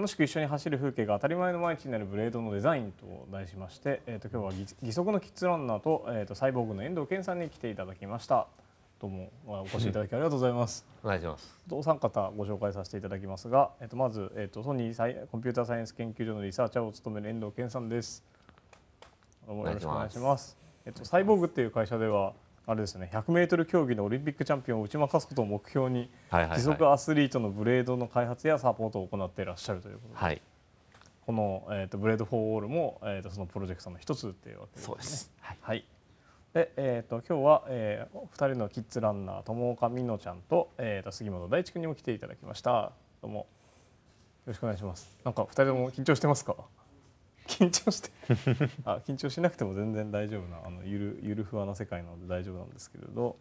楽しく一緒に走る風景が当たり前の毎日になるブレードのデザインと題しまして、えー、と今日は義足のキッズランナーと,、えー、とサイボーグの遠藤健さんに来ていただきましたどうもお越しいただきありがとうございますお願いしますお三方ご紹介させていただきますが、えー、とまず、えー、とソニーサイコンピューターサイエンス研究所のリサーチャーを務める遠藤健さんですどうもよろしくお願いしますえっ、ー、とサイボーグっていう会社ではあれですね 100m 競技のオリンピックチャンピオンを打ち負かすことを目標に、はい持続アスリートのブレードの開発やサポートを行っていらっしゃるということで、はい、この、えーと、ブレード・フォー・オールも、えーと、そのプロジェクトの一つというわけですね。そうですはい、はいでえーと、今日は、えー、二人のキッズランナー友岡美乃ちゃんと,、えー、と杉本大地君にも来ていただきましたどうもよろしくお願いしますなんか二人とも緊張してますか緊張してあ緊張しなくても全然大丈夫なあのゆるゆるふわな世界なので大丈夫なんですけれど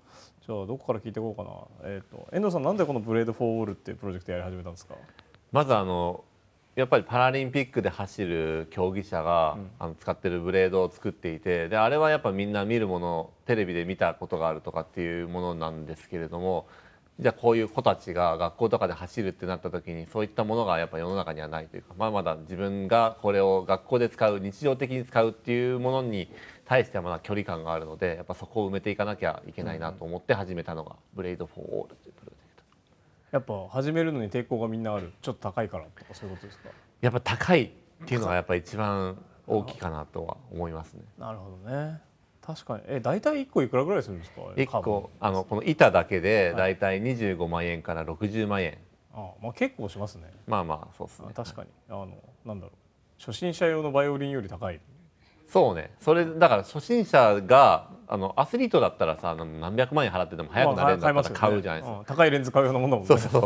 じゃあどこから聞いていこうかな、えーと、遠藤さんなんでこの「ブレード・フォー・ウォール」っていうプロジェクトやり始めたんですかまずあのやっぱりパラリンピックで走る競技者が、うん、あの使ってるブレードを作っていてであれはやっぱみんな見るものテレビで見たことがあるとかっていうものなんですけれどもじゃあこういう子たちが学校とかで走るってなった時にそういったものがやっぱ世の中にはないというか、まあ、まだ自分がこれを学校で使う日常的に使うっていうものに対してはまだ距離感があるのでやっぱそこを埋めていかなきゃいけないなと思って始めたのが「ブレイド・フォー・オール」というプロジェクト。やっぱ始めるのに抵抗がみんなあるちょっと高いからとかそういうことですかやっぱ高いっていうのがやっぱ一番大きいかなとは思いますね。なるほどね確かにえ大体1個いくらぐらいするんですか一個あのこの板だけで大体25万円から60万円、あまあ結構しますねまあまあそうですね確かにあのなんだろう初心者用のバイオリンより高いそうねそれだから初心者があのアスリートだったらさ何百万円払ってでも早くなれるんだっら買うじゃないですか、まあねうん、高いレンズ買うようなもんだもんねそうそうそ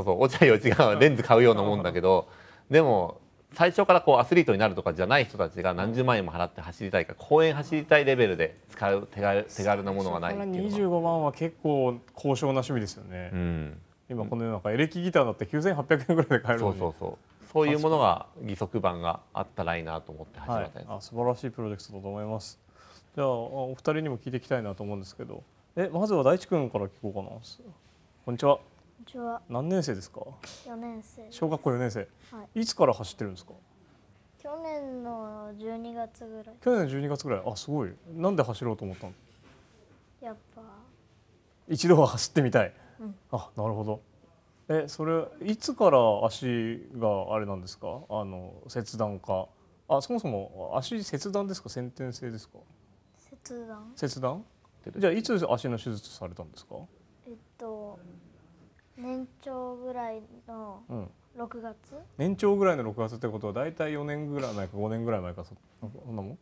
うそうお茶よ違うレンズ買うようなもんだけどでも最初からこうアスリートになるとかじゃない人たちが何十万円も払って走りたいか公園走りたいレベルで使う手軽手軽なものがないっていうのは25万は結構高尚な趣味ですよね、うん、今この世の中エレキギターだって9800円ぐらいで買えるのにそうそうそうそういうものが義足版があったらいいなと思って始めった、はい、あ素晴らしいプロジェクトだと思いますじゃあお二人にも聞いていきたいなと思うんですけどえまずは大地君から聞こうかなこんにちはにちは。何年生ですか。四年生。小学校四年生、はい。いつから走ってるんですか。去年の十二月ぐらい。去年の十二月ぐらい。あ、すごい。なんで走ろうと思ったの。やっぱ。一度は走ってみたい。うん、あ、なるほど。え、それいつから足があれなんですか。あの切断か。あ、そもそも足切断ですか。先天性ですか。切断。切断。じゃあいつ足の手術されたんですか。えっと年長ぐらいの6月、うん、年長ぐらいの6月ってことは大体4年ぐらい前か5年ぐらい前かそそんなもん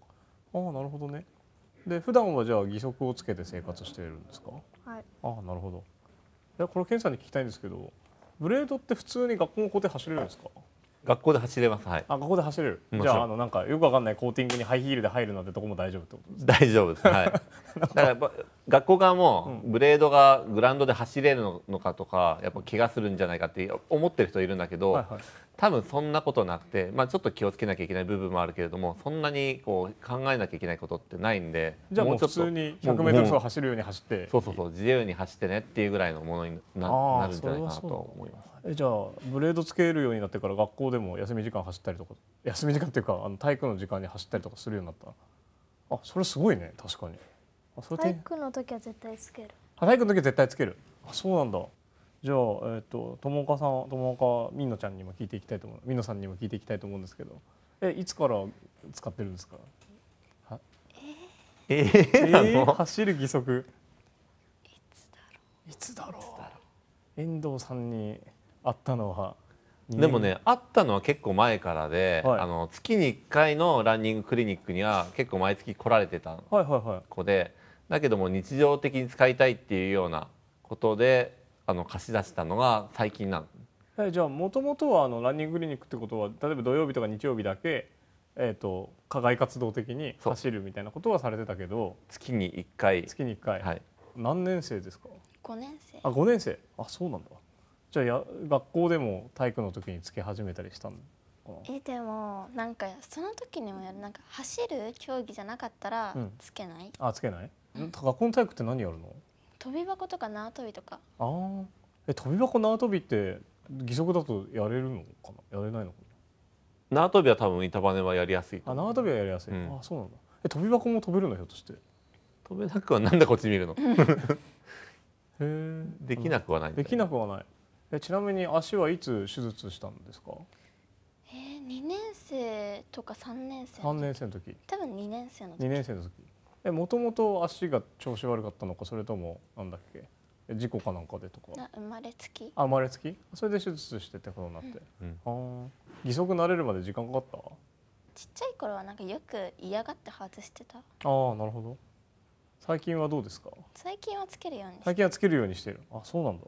ああなるほどねで普段はじゃあ義足をつけて生活しているんですかはいああなるほどいやこれ健さんに聞きたいんですけどブレードって普通に学校の校で走れるんですか学校で走れます、はい、あ学校で走れるじゃああのなんかよくわかんないコーティングにハイヒールで入るなんてとこも大丈夫ってことですか大丈夫ですはい だから学校側もブレードがグラウンドで走れるのかとかやっぱ怪我するんじゃないかって思ってる人いるんだけど、はいはい、多分そんなことなくて、まあ、ちょっと気をつけなきゃいけない部分もあるけれどもそんなにこう考えなきゃいけないことってないんでじゃあもう普通に 100m 走走るように走ってそうそうそう自由に走ってねっていうぐらいのものにななるんじゃないかなと思います。えじゃあブレードつけるようになってから学校でも休み時間走ったりとか休み時間っていうかあの体育の時間に走ったりとかするようになったあそれすごいね確かに。体育の時は絶対つける体育の時は絶対つけるあそうなんだじゃあ、えーと、友岡さん友岡みのちゃんにも聞いていきたいと思うみのさんにも聞いていきたいと思うんですけどえいつから使ってるんですかはえー、えー、走る義足いつだろう遠藤さんに会ったのはでもね会ったのは結構前からで、はい、あの月に1回のランニングクリニックには結構毎月来られてた子で。はいはいはいだけども日常的に使いたいっていうようなことであの貸し出したのが最近なんえじゃあもともとはあのランニングクリニックってことは例えば土曜日とか日曜日だけ、えーと、課外活動的に走るみたいなことはされてたけど月に1回月に1回、はい、何年生ですか5年生あ5年生あそうなんだじゃあや学校でも体育の時につけ始めたりしたのえでもなんかその時にもやるなんか走る競技じゃなかったらつけない、うん、あつけない学校の体育って何やるの飛び箱とか縄跳びとかああえ飛び箱縄跳びって義足だとやれるのかなやれないのかな縄跳びは多分板バネはやりやすいあ縄跳びはやりやすい、うん、あそうなんだえ飛び箱も飛べるのひょっとして飛べなくはなんだこっち見るの へできなくはない、うん、できなくはないえちなみに足はいつ手術したんですかえー、2年生とか3年生3年生の時多分2年生の時2年生の時えもともと足が調子悪かったのかそれともなんだっけ事故かなんかでとか生まれつきあ生まれつきそれで手術してってことになって、うん、義足慣れるまで時間かかったちっちゃい頃はなんかよく嫌がって外してたああなるほど最近はどうですか最近はつけるように最近はつけるようにしてるあそうなんだ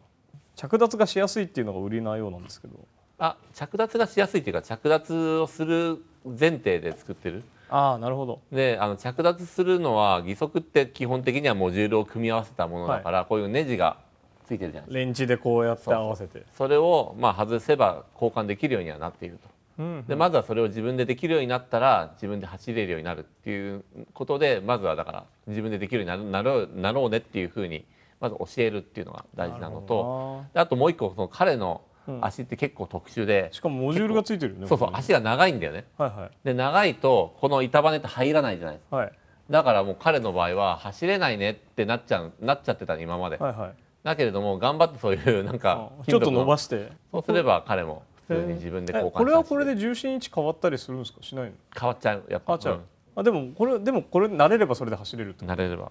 着脱がしやすいっていうのが売りなようなんですけどあ着脱がしやすいっていうか着脱をする前提で作ってるあなるほどであの着脱するのは義足って基本的にはモジュールを組み合わせたものだから、はい、こういうネジがついてるじゃないですかレンチでこうやって合わせてそれをまあ外せば交換できるようにはなっていると、うんうん、でまずはそれを自分でできるようになったら自分で走れるようになるっていうことでまずはだから自分でできるようになるなろうねっていうふうにまず教えるっていうのが大事なのとあともう一個その彼の足って結構特殊で、うん、しかもモジュールがついてるよねそうそう足が長いんだよね、はいはい、で長いとこの板バネって入らないじゃないですか、はい、だからもう彼の場合は走れないねってなっちゃうなっちゃってた、ね、今まで、はいはい、だけれども頑張ってそういうなんかちょっと伸ばしてそうすれば彼も普通に自分で交換これはこれで重心位置変わったりするんですかしないの変わっちゃうやっぱ変わっちゃう、うん、あでもこれでもこれ慣れればそれで走れると慣れれば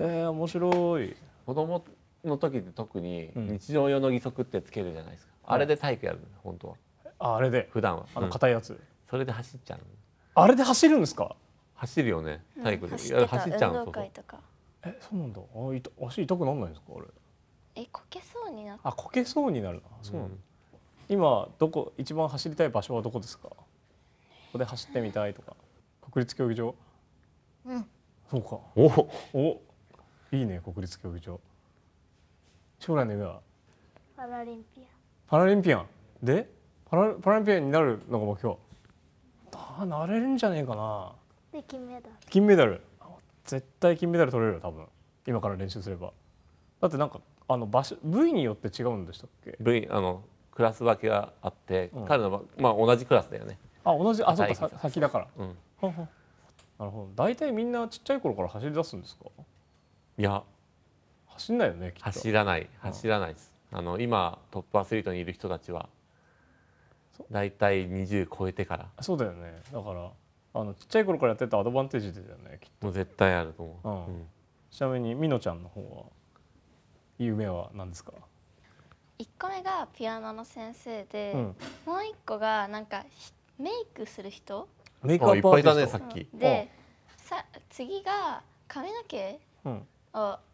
へえ面白い子供の時って特に日常用の義足ってつけるじゃないですか、あれで体育やる本当はああれで普段はあの硬いやつ、うん、それで走っちゃうあれで走るんですか走るよね体育で、うん、走っちゃう運動会とかえそうなんだあいと足痛くなんないんですかあれえこけそうになあこけそうになるそうなんだ、うん、今どこ一番走りたい場所はどこですかここで走ってみたいとか国立競技場うんそうかおおいいね国立競技場将来の夢はパラリンピアパラリンピアンでパラパラリンピアンになるのが目標あなれるんじゃねえかなで金メダル金メダル絶対金メダル取れるよ多分今から練習すればだってなんかあの場所部位によって違うんでしたっけ部位あのクラス分けがあって、うん、彼のまあ、同じクラスだよねあ同じあそっか先だから、うん、んなるほど大体みんなちっちゃい頃から走り出すんですかいや走んないよね走らない走らないです、あの今トップアスリートにいる人たちは大体20超えてからそうだよねだからあのちっちゃい頃からやってたアドバンテージだよねきっもう絶対あると思う、うんうん、ちなみにみのちゃんの方は夢は何ですか1個目がピアノの先生で、うん、もう1個がなんかメイクする人メイクアップアーティスト、ね、でさ次が髪の毛、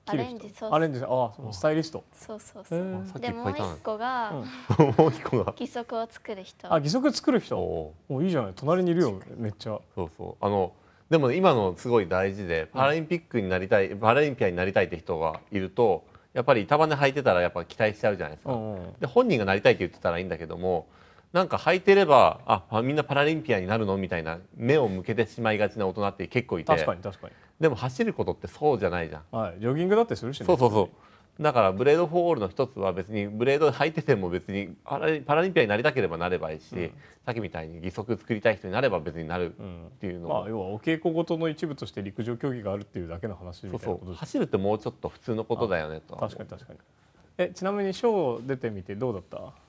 アレンジそうアレンジあそのスタイリストそうそうそうでもう一個が、もう一個が義足を作る人あ義足作る人おいいじゃない隣にいるよめっちゃそうそうあのでも、ね、今のすごい大事でパラリンピックになりたい、パラリンピアになりたいって人がいるとやっぱり板バネ履いてたらやっぱ期待しちゃうじゃないですか、で本人がなりたいって言ってたらいいんだけどもなんか履いてればあみんなパラリンピアになるのみたいな目を向けてしまいがちな大人って結構いて確かに確かにでも走ることってそうじゃないじゃん、はい、ジョギングだってするし、ね、そうそうそうだからブレードフォールの一つは別にブレード履いてても別にパラリンピアになりたければなればいいし、うん、さっきみたいに義足作りたい人になれば別になるっていうの、うん、まあ、要はお稽古事の一部として陸上競技があるっていうだけの話みたいなことで走るってもうちょっと普通のことだよねと確かに確かにえちなみにショー出てみてどうだった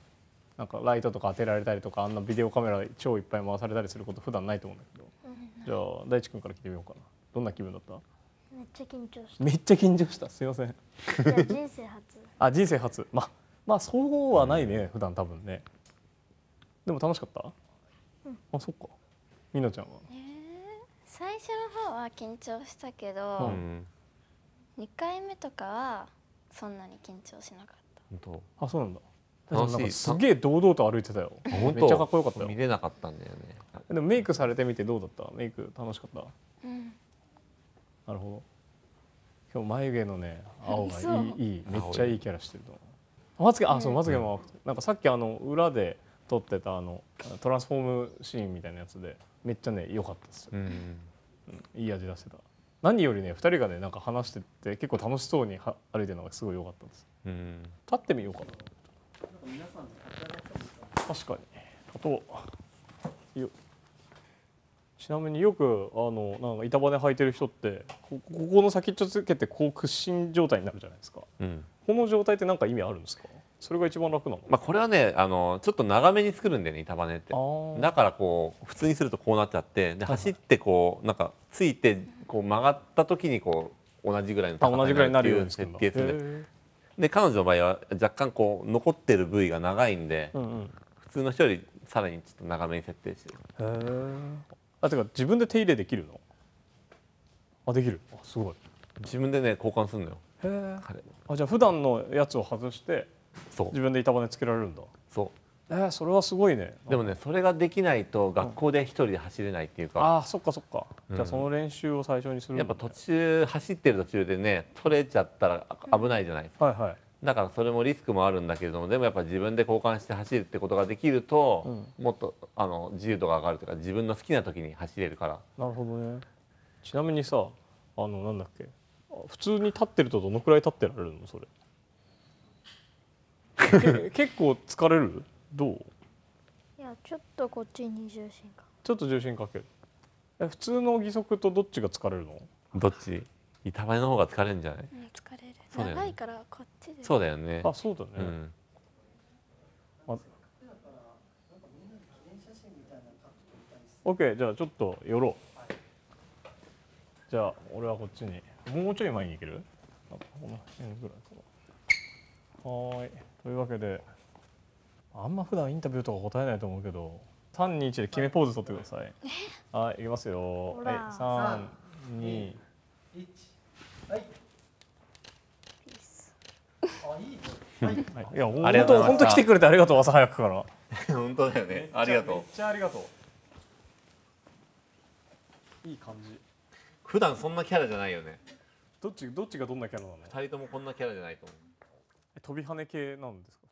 なんかライトとか当てられたりとかあんなビデオカメラ超いっぱい回されたりすること普段ないと思うんだけど、じゃあ大地君から聞いてみようかなどんな気分だっためっちゃ緊張しためっちゃ緊張したすいません人生初あ人生初ままあそうはないね、うん、普段多分ねでも楽しかった、うん、あそっかみのちゃんは、えー、最初の方は緊張したけど、うん、2回目とかはそんなに緊張しなかった本当あそうなんだすげえ堂々と歩いてたよめっちゃかっこよかったよ見れなかったんだよねでもメイクされてみてどうだったメイク楽しかった、うん、なるほど今日眉毛のね青がいいいいめっちゃいいキャラしてると思うまつげあそうまつげも、うん、なんかさっきあの裏で撮ってたあのトランスフォームシーンみたいなやつでめっちゃね良かったですよ、うんうん、いい味出してた何よりね2人がねなんか話してて結構楽しそうに歩いてるのがすごい良かったです、うん、立ってみようかな確かにあとちなみによくあのなんか板バネ履いてる人ってここの先っちょつけてこう屈伸状態になるじゃないですか、うん、この状態って何か意味あるんですかそれが一番楽なの、まあ、これはねあのちょっと長めに作るんだよね板バネってだからこう普通にするとこうなっちゃってで走ってこうなんかついてこう曲がった時にこう同じぐらいの高さになるっていう設計するで彼女の場合は若干こう残ってる部位が長いんで、うんうん、普通の人よりさらにちょっと長めに設定してるあてか自分で手入れできるのあできるあすごい自分でね交換するのよへえじゃあ普段のやつを外してそう自分で板バネつけられるんだそうえー、それはすごいねでもねそれができないと学校で一人で走れないっていうか、うん、あそっかそっか、うん、じゃあその練習を最初にする、やっぱ途中走ってる途中でね取れちゃったら危ないじゃないですか、はいはい、だからそれもリスクもあるんだけれどもでもやっぱ自分で交換して走るってことができると、うん、もっとあの自由度が上がるというか自分の好きな時に走れるからなるほどねちなみにさあのなんだっけ普通に立ってるとどのくらい立ってられるのそれ 結構疲れるどういやちょっとこっちに重心かちょっと重心かけるえ普通の義足とどっちが疲れるのどっち板前の方が疲れるんじゃない、うん、疲れる、そうだね、長いからこっちでそうだよねあそうだね、うんオッケーじゃあちょっと寄ろう、はい、じゃあ俺はこっちにもうちょい前に行けるこの辺ぐらいかなはいというわけであんま普段インタビューとか答えないと思うけど三二一で決めポーズ取ってください。はい、いきますよ。はい、三二一。はい。はい、いや本当本当来てくれてありがとう朝早くから。本当だよね。ありがとう。めっちゃありがとう。いい感じ。普段そんなキャラじゃないよね。どっちどっちがどんなキャラなの？二人ともこんなキャラじゃないと思う。飛び跳ね系なんですか？